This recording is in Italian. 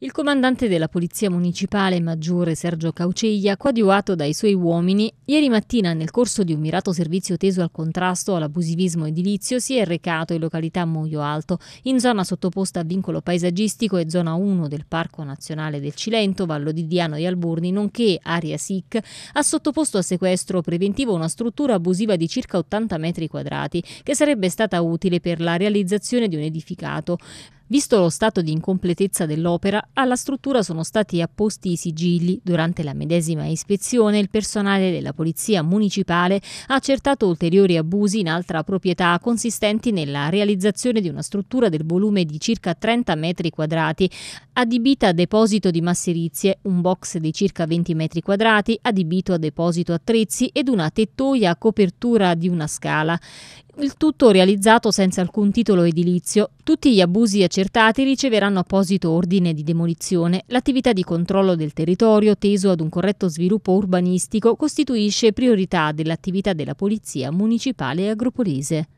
Il comandante della Polizia Municipale Maggiore Sergio Cauceglia, coadiuvato dai suoi uomini, ieri mattina nel corso di un mirato servizio teso al contrasto all'abusivismo edilizio si è recato in località Moglio Alto, in zona sottoposta a vincolo paesaggistico e zona 1 del Parco Nazionale del Cilento, Vallo di Diano e Alburni, nonché area SIC, ha sottoposto a sequestro preventivo una struttura abusiva di circa 80 metri quadrati, che sarebbe stata utile per la realizzazione di un edificato. Visto lo stato di incompletezza dell'opera, alla struttura sono stati apposti i sigilli. Durante la medesima ispezione il personale della Polizia Municipale ha accertato ulteriori abusi in altra proprietà consistenti nella realizzazione di una struttura del volume di circa 30 metri quadrati, adibita a deposito di masserizie, un box di circa 20 metri quadrati, adibito a deposito attrezzi ed una tettoia a copertura di una scala. Il tutto realizzato senza alcun titolo edilizio. Tutti gli abusi accertati riceveranno apposito ordine di demolizione. L'attività di controllo del territorio, teso ad un corretto sviluppo urbanistico, costituisce priorità dell'attività della Polizia Municipale Agropolese.